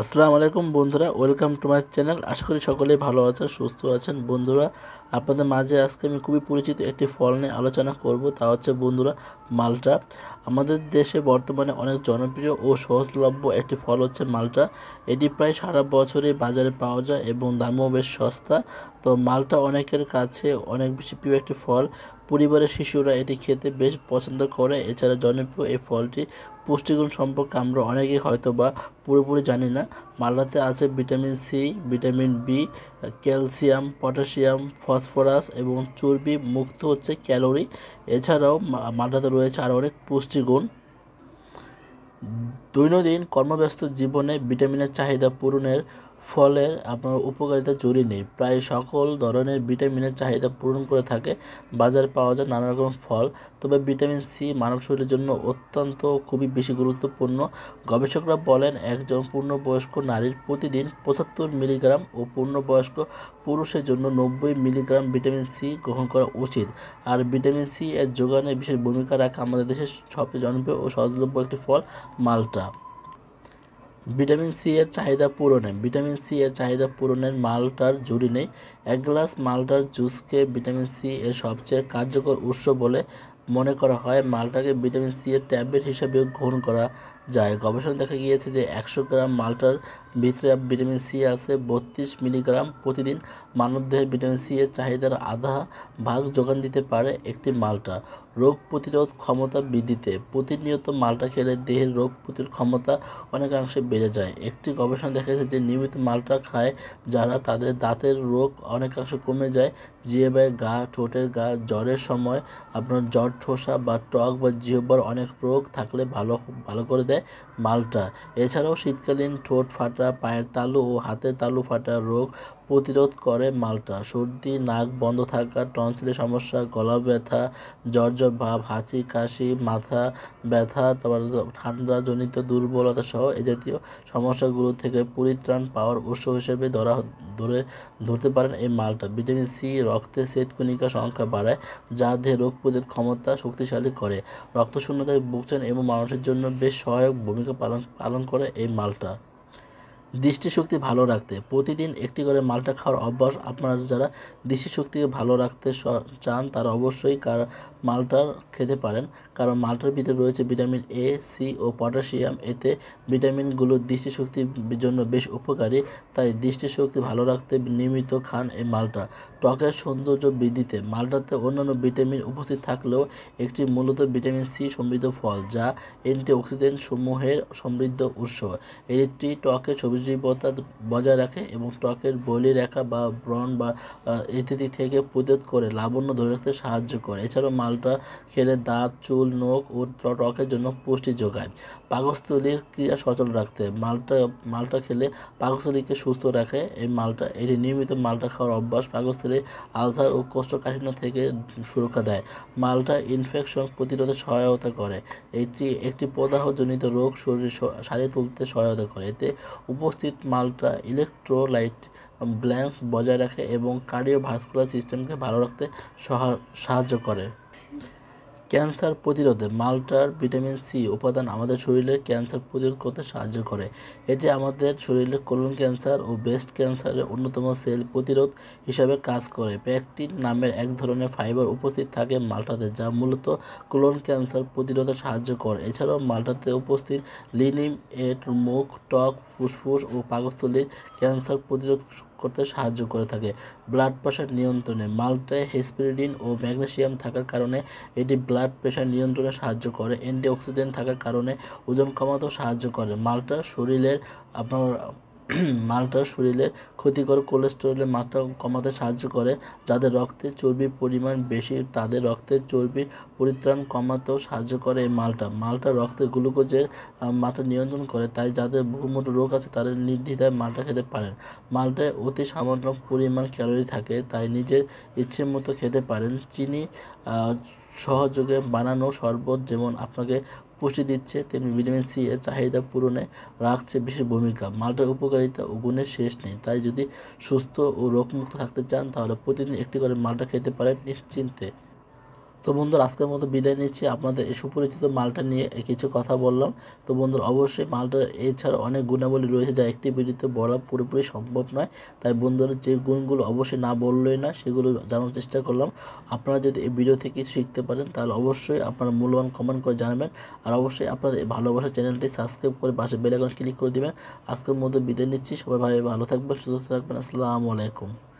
আসসালামু আলাইকুম বন্ধুরা ওয়েলকাম টু মাই চ্যানেল আশা করি সকলেই ভালো আছেন সুস্থ আছেন বন্ধুরা আপনাদের মাঝে আজকে আমি খুবই পরিচিত একটি ফল নিয়ে আলোচনা করব তা হচ্ছে বন্ধুরা মালটা আমাদের দেশে বর্তমানে অনেক জনপ্রিয় ও সহজলভ্য একটি ফল হচ্ছে মালটা এটি প্রায় সারা বছরই বাজারে পাওয়া যায় এবং দামও বেশ সস্তা তো মালটা অনেকের কাছে অনেক বেশি প্রিয় একটি ফল পরিবারের শিশুরা এটি খেতে বেশ পছন্দ করে এছাড়া জনপ্রিয় এই ফলটি পুষ্টিগুণ সম্পর্কে আমরা অনেকেই হয়তো বা পুরোপুরি জানি না মালাতে আছে vitamin C vitamin B calcium potassium phosphorus এবং চর্বি মুক্ত হচ্ছে ক্যালোরি এছাড়াও মালাতে রয়েছে আরও অনেক পুষ্টিগুণ দৈনন্দিন কর্মব্যস্ত জীবনে ভিটামিনের চাহিদা পূরণের ফলের আপনার উপকারিতা জুড়ি নেই প্রায় সকল ধরনের ভিটামিনের চাহিদা পূরণ করে থাকে বাজারে পাওয়া যায় নানা রকম ফল তবে ভিটামিন সি মানব শরীরের জন্য অত্যন্ত খুবই বেশি গুরুত্বপূর্ণ গবেষকরা বলেন একজন পূর্ণবয়স্ক নারীর প্রতিদিন পঁচাত্তর মিলিগ্রাম ও পূর্ণবয়স্ক পুরুষের জন্য নব্বই মিলিগ্রাম ভিটামিন সি গ্রহণ করা উচিত আর ভিটামিন সি এর যোগানে বিশেষ ভূমিকা রাখা আমাদের দেশের সবচেয়ে জনপ্রিয় ও সহজলভ্য একটি ফল মাল্টা ভিটামিন সি এর চাহিদা পূরণে ভিটামিন সি এর চাহিদা পূরণের মালটার জুড়ি নেই এক গ্লাস মালটার জুসকে ভিটামিন সি এর সবচেয়ে কার্যকর উৎস বলে মনে করা হয় মালটাকে ভিটামিন সি এর ট্যাবলেট হিসেবেও গ্রহণ করা যায় গবেষণা দেখা গিয়েছে যে একশো গ্রাম মাল্টার ভিতরে ভিটামিন সি আছে বত্রিশ মিলিগ্রাম প্রতিদিন মানবদেহে ভিটামিন সি এর চাহিদার আধা ভাগ যোগান দিতে পারে একটি মাল্টা রোগ প্রতিরোধ ক্ষমতা বৃদ্ধিতে প্রতিনিয়ত মাল্টা খেলে দেহের রোগ প্রতিরোধ ক্ষমতা অনেকাংশে বেড়ে যায় একটি গবেষণা দেখা গেছে যে নিয়মিত মাল্টা খায় যারা তাদের দাঁতের রোগ অনেকাংশে কমে যায় জিহেবের গা ঠোঁটের গা জ্বরের সময় আপনার জ্বর ঠোসা বা টক বা জিহবার অনেক রোগ থাকলে ভালো ভালো করে দেয় দেয় মাল্টা এছাড়াও শীতকালীন ঠোঁট ফাটা পায়ের তালু ও হাতের তালু ফাটা রোগ প্রতিরোধ করে মাল্টা সর্দি নাক বন্ধ থাকা টনসিলের সমস্যা গলা ব্যথা জর্জ ভাব হাঁচি কাশি মাথা ব্যথা তারপর ঠান্ডাজনিত দুর্বলতা সহ এ জাতীয় সমস্যাগুলো থেকে পরিত্রাণ পাওয়ার উৎস হিসেবে ধরা ধরে ধরতে পারেন এই মালটা ভিটামিন সি রক্তে শ্বেতকণিকা সংখ্যা বাড়ায় যা দেহে রোগ প্রতিরোধ ক্ষমতা শক্তিশালী করে রক্তশূন্যতায় ভুগছেন এবং মানুষের জন্য বেশ সহায়ক ভূমিকা পালন পালন করে এই মালটা দৃষ্টিশক্তি ভালো রাখতে প্রতিদিন একটি করে মালটা খাওয়ার অভ্যাস আপনার যারা দৃষ্টিশক্তিকে ভালো রাখতে চান তারা অবশ্যই কার মালটা খেতে পারেন কারণ মালটার ভিতরে রয়েছে ভিটামিন এ সি ও পটাশিয়াম এতে ভিটামিনগুলো দৃষ্টিশক্তির জন্য বেশ উপকারী তাই দৃষ্টিশক্তি ভালো রাখতে নিয়মিত খান এই মালটা ত্বকের সৌন্দর্য বৃদ্ধিতে মালটাতে অন্যান্য ভিটামিন উপস্থিত থাকলেও একটি মূলত ভিটামিন সি সমৃদ্ধ ফল যা অ্যান্টিঅক্সিডেন্ট সমূহের সমৃদ্ধ উৎস এটি ত্বকের ছবি সজীবতা বজায় রাখে এবং স্টকের বলি রেখা বা ব্রণ বা ইত্যাদি থেকে প্রতিরোধ করে লাবণ্য ধরে রাখতে সাহায্য করে এছাড়াও মালটা খেলে দাঁত চুল নখ ও ত্বকের জন্য পুষ্টি যোগায় পাকস্থলীর ক্রিয়া সচল রাখতে মালটা মালটা খেলে পাকস্থলীকে সুস্থ রাখে এই মালটা এটি নিয়মিত মালটা খাওয়ার অভ্যাস পাকস্থলী আলসার ও কোষ্ঠকাঠিন্য থেকে সুরক্ষা দেয় মালটা ইনফেকশন প্রতিরোধে সহায়তা করে এটি একটি প্রদাহজনিত রোগ শরীর সারিয়ে তুলতে সহায়তা করে এতে উপ উপস্থিত মাল্টা ইলেকট্রোলাইট ব্যালেন্স বজায় রাখে এবং কার্ডিওভাস্কুলার সিস্টেমকে ভালো রাখতে সাহায্য করে ক্যান্সার প্রতিরোধে মাল্টার ভিটামিন সি উপাদান আমাদের শরীরের ক্যান্সার প্রতিরোধ করতে সাহায্য করে এটি আমাদের শরীরে কোলন ক্যান্সার ও ব্রেস্ট ক্যান্সারের অন্যতম সেল প্রতিরোধ হিসাবে কাজ করে প্যাকটিন নামের এক ধরনের ফাইবার উপস্থিত থাকে মাল্টাতে যা মূলত কোলন ক্যান্সার প্রতিরোধে সাহায্য করে এছাড়াও মাল্টাতে উপস্থিত লিনিম এট মুখ টক ফুসফুস ও পাকস্থলীর ক্যান্সার প্রতিরোধ করতে সাহায্য করে থাকে ব্লাড প্রেশার নিয়ন্ত্রণে মাল্টায় হেসপিরিডিন ও ম্যাগনেসিয়াম থাকার কারণে এটি ব্লাড প্রেশার নিয়ন্ত্রণে সাহায্য করে অ্যান্টিঅক্সিডেন্ট থাকার কারণে ওজন কমাতেও সাহায্য করে মাল্টা শরীরের আপনার মাল্টা শরীরে ক্ষতিকর কোলেস্টেরলের মাত্রা কমাতে সাহায্য করে যাদের রক্তে চর্বির পরিমাণ বেশি তাদের রক্তে চর্বির পরিত্রাণ কমাতেও সাহায্য করে এই মালটা মালটা রক্তে গ্লুকোজের মাত্রা নিয়ন্ত্রণ করে তাই যাদের বহুমূত্র রোগ আছে তাদের নির্দ্বিধায় মালটা খেতে পারেন মালটায় অতি সামান্য পরিমাণ ক্যালোরি থাকে তাই নিজের ইচ্ছে মতো খেতে পারেন চিনি সহযোগে বানানো শরবত যেমন আপনাকে পুষ্টি দিচ্ছে তেমনি ভিটামিন সি এর চাহিদা পূরণে রাখছে বিশেষ ভূমিকা মালটার উপকারিতা ও গুণের শেষ নেই তাই যদি সুস্থ ও রোগমুক্ত থাকতে চান তাহলে প্রতিদিন একটি করে মালটা খেতে পারেন নিশ্চিন্তে তো বন্ধুরা আজকের মতো বিদায় নিচ্ছি আপনাদের সুপরিচিত মালটা নিয়ে কিছু কথা বললাম তো বন্ধুরা অবশ্যই মালটা এছাড়া অনেক গুণাবলী রয়েছে যা একটি বিড়িতে বলা পুরোপুরি সম্ভব নয় তাই বন্ধুরা যে গুণগুলো অবশ্যই না বললেই না সেগুলো জানার চেষ্টা করলাম আপনারা যদি এই ভিডিও থেকে শিখতে পারেন তাহলে অবশ্যই আপনারা মূল্যবান কমেন্ট করে জানাবেন আর অবশ্যই আপনাদের ভালোবাসা চ্যানেলটি সাবস্ক্রাইব করে পাশে বেলাকন ক্লিক করে দেবেন আজকের মতো বিদায় নিচ্ছি সবাই ভাবে ভালো থাকবেন সুস্থ থাকবেন আসসালামু আলাইকুম